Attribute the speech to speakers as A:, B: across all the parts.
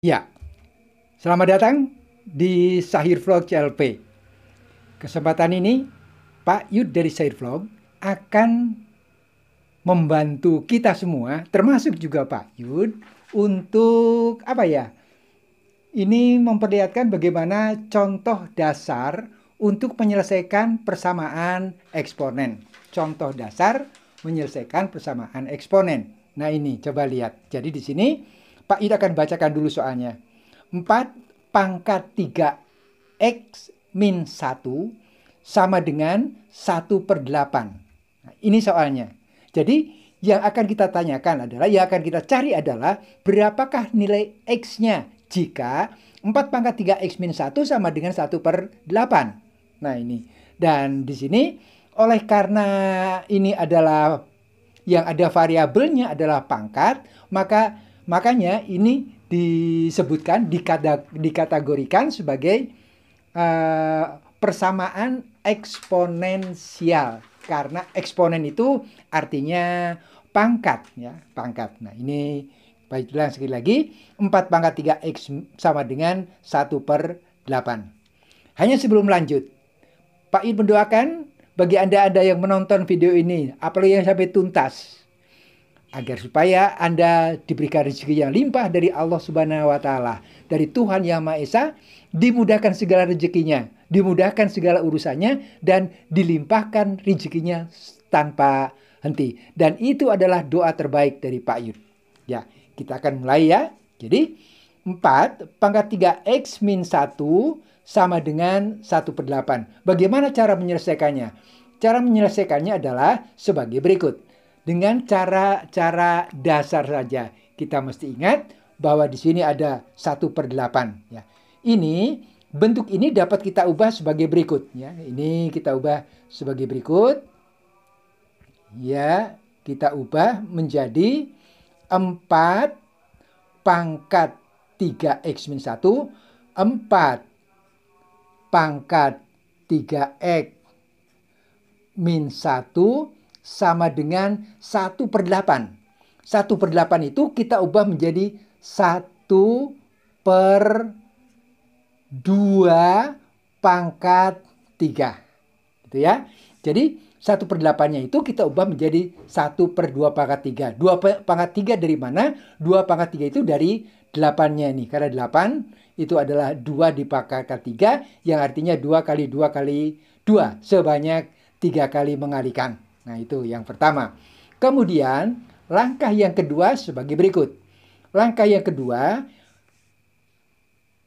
A: Ya, selamat datang di Sahir Vlog CLP. Kesempatan ini, Pak Yud dari Sahir Vlog akan membantu kita semua, termasuk juga Pak Yud, untuk apa ya? Ini memperlihatkan bagaimana contoh dasar untuk menyelesaikan persamaan eksponen. Contoh dasar menyelesaikan persamaan eksponen. Nah ini coba lihat. Jadi di sini Pak Ida akan bacakan dulu soalnya. 4 pangkat 3 X min 1 sama dengan 1 per 8. Nah, ini soalnya. Jadi yang akan kita tanyakan adalah, yang akan kita cari adalah berapakah nilai X-nya jika 4 pangkat 3 X min 1 sama dengan 1 per 8. Nah ini. Dan di sini oleh karena ini adalah yang ada variabelnya adalah pangkat, maka Makanya ini disebutkan dikata, dikategorikan sebagai uh, persamaan eksponensial karena eksponen itu artinya pangkat ya pangkat. Nah ini baiklah sekali lagi 4 pangkat 3x sama dengan 1 per 8. Hanya sebelum lanjut, Pak Ir mendoakan bagi Anda-Anda yang menonton video ini, apalagi yang sampai tuntas, agar supaya Anda diberikan rezeki yang limpah dari Allah Subhanahu wa taala, dari Tuhan Yang Maha Esa, dimudahkan segala rezekinya, dimudahkan segala urusannya dan dilimpahkan rezekinya tanpa henti. Dan itu adalah doa terbaik dari Pak Yud. Ya, kita akan mulai ya. Jadi 4 pangkat 3x min 1 sama dengan 1 per 8. Bagaimana cara menyelesaikannya? Cara menyelesaikannya adalah sebagai berikut dengan cara-cara dasar saja. Kita mesti ingat bahwa di sini ada 1 per 8. Ya. Ini, bentuk ini dapat kita ubah sebagai berikut. Ya. Ini kita ubah sebagai berikut. Ya, kita ubah menjadi 4 pangkat 3x-1, 4 pangkat 3x min 1 sama dengan 1 per 8. 1 per 8 itu kita ubah menjadi 1 per 2 pangkat 3. Gitu ya. Jadi 1 per 8-nya itu kita ubah menjadi 1 per 2 pangkat 3. 2 pangkat 3 dari mana? 2 pangkat 3 itu dari 8-nya ini. Karena 8 itu adalah 2 dipangkat 3 yang artinya 2 kali 2 kali 2 sebanyak 3 kali mengalikan. Nah, itu yang pertama. Kemudian, langkah yang kedua sebagai berikut. Langkah yang kedua,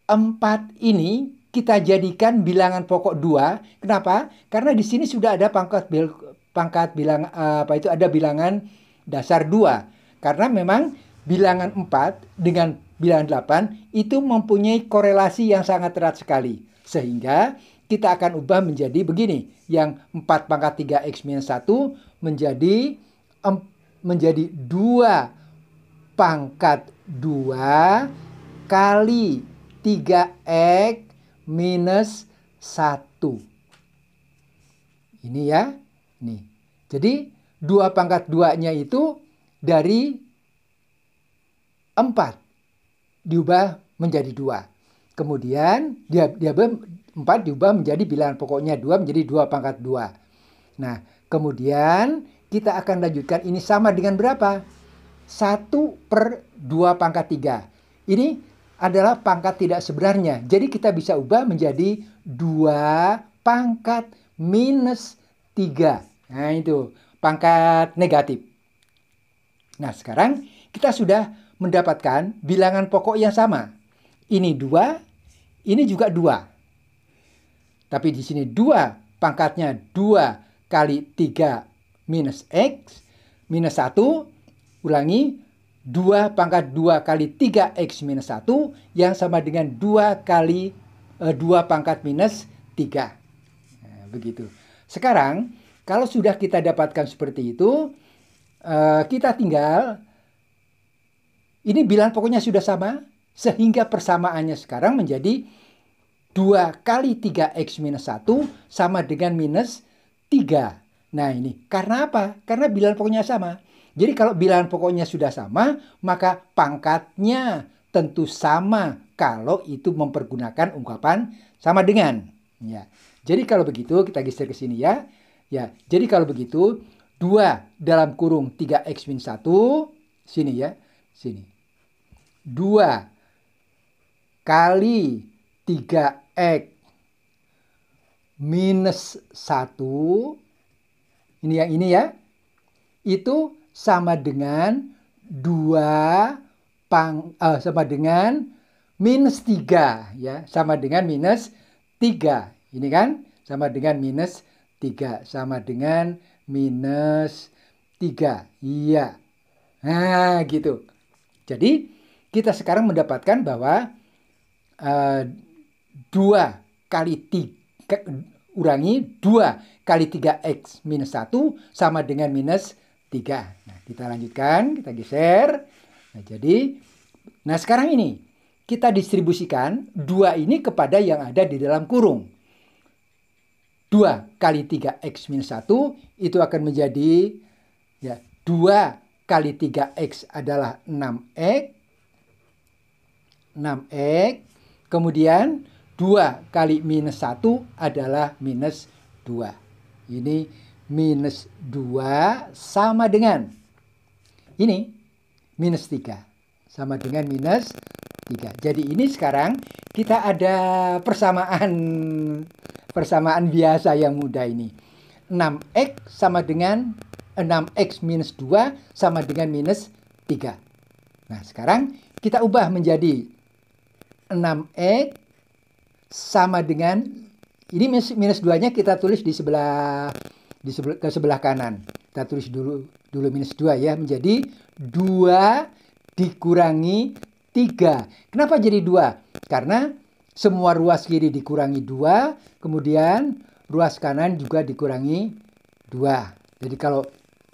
A: empat ini kita jadikan bilangan pokok dua. Kenapa? Karena di sini sudah ada pangkat bil, pangkat bilang eh, apa itu ada bilangan dasar dua. Karena memang bilangan empat dengan bilangan delapan itu mempunyai korelasi yang sangat erat sekali. Sehingga kita akan ubah menjadi begini. Yang 4 pangkat 3x minus 1 menjadi em, menjadi 2 pangkat 2 kali 3x minus 1. Ini ya. Nih. Jadi 2 pangkat 2-nya itu dari 4 diubah menjadi 2. Kemudian dia dia 4 diubah menjadi bilangan pokoknya 2 menjadi 2 pangkat 2. Nah, kemudian kita akan lanjutkan ini sama dengan berapa? 1 per 2 pangkat 3. Ini adalah pangkat tidak sebenarnya. Jadi kita bisa ubah menjadi 2 pangkat minus 3. Nah itu pangkat negatif. Nah sekarang kita sudah mendapatkan bilangan pokok yang sama. Ini 2, ini juga 2. Tapi di sini 2 pangkatnya 2 kali 3 minus X minus 1. Ulangi 2 pangkat 2 kali 3X minus 1 yang sama dengan 2 kali eh, 2 pangkat minus 3. Nah, begitu. Sekarang kalau sudah kita dapatkan seperti itu, eh, kita tinggal ini bilang pokoknya sudah sama sehingga persamaannya sekarang menjadi 2 kali 3x minus 1 sama dengan minus 3. Nah ini, karena apa? Karena bilangan pokoknya sama. Jadi kalau bilangan pokoknya sudah sama, maka pangkatnya tentu sama kalau itu mempergunakan ungkapan sama dengan. Ya. Jadi kalau begitu, kita geser ke sini ya. Ya, jadi kalau begitu, 2 dalam kurung 3x minus 1, sini ya, sini. 2 kali tiga X minus 1, ini yang ini ya, itu sama dengan 2 pang, uh, sama dengan minus 3 ya, sama dengan minus 3. Ini kan sama dengan minus 3, sama dengan minus 3. Iya. Nah, gitu. Jadi kita sekarang mendapatkan bahwa uh, 2 kali 3, urangi 2 kali 3x minus 1 sama dengan minus 3. Nah, kita lanjutkan, kita geser. Nah, jadi, nah sekarang ini, kita distribusikan 2 ini kepada yang ada di dalam kurung. 2 kali 3x minus 1 itu akan menjadi ya 2 kali 3x adalah 6x. 6x. Kemudian 2 kali minus 1 adalah minus 2. Ini minus 2 sama dengan ini minus 3. Sama dengan minus 3. Jadi ini sekarang kita ada persamaan persamaan biasa yang mudah ini. 6X sama dengan 6X minus 2 sama dengan minus 3. Nah sekarang kita ubah menjadi 6X sama dengan ini minus, minus 2-nya kita tulis di sebelah di sebelah ke sebelah kanan. Kita tulis dulu dulu minus 2 ya menjadi 2 dikurangi 3. Kenapa jadi 2? Karena semua ruas kiri dikurangi 2, kemudian ruas kanan juga dikurangi 2. Jadi kalau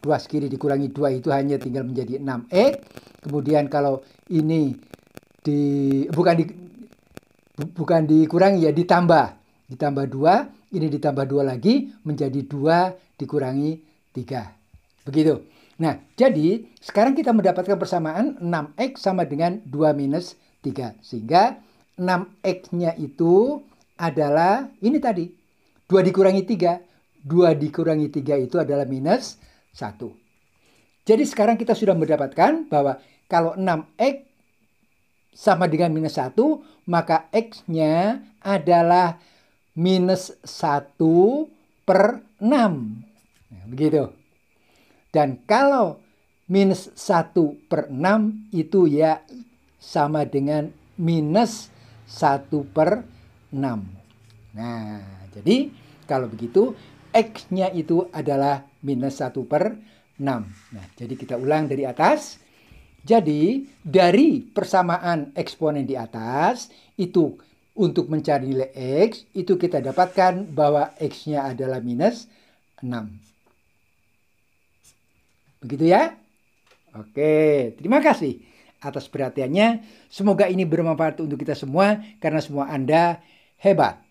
A: ruas kiri dikurangi 2 itu hanya tinggal menjadi 6x. Eh, kemudian kalau ini di bukan di, bukan dikurangi ya ditambah. Ditambah dua, ini ditambah dua lagi menjadi dua dikurangi tiga. Begitu. Nah, jadi sekarang kita mendapatkan persamaan 6x sama dengan 2 minus 3. Sehingga 6x-nya itu adalah ini tadi. 2 dikurangi 3. 2 dikurangi 3 itu adalah minus 1. Jadi sekarang kita sudah mendapatkan bahwa kalau 6x sama dengan minus 1, maka X-nya adalah minus 1 per 6. Nah, begitu. Dan kalau minus 1 per 6 itu ya sama dengan minus 1 per 6. Nah, jadi kalau begitu X-nya itu adalah minus 1 per 6. Nah, jadi kita ulang dari atas. Jadi, dari persamaan eksponen di atas, itu untuk mencari nilai X, itu kita dapatkan bahwa X-nya adalah minus 6. Begitu ya? Oke, terima kasih atas perhatiannya. Semoga ini bermanfaat untuk kita semua, karena semua Anda hebat.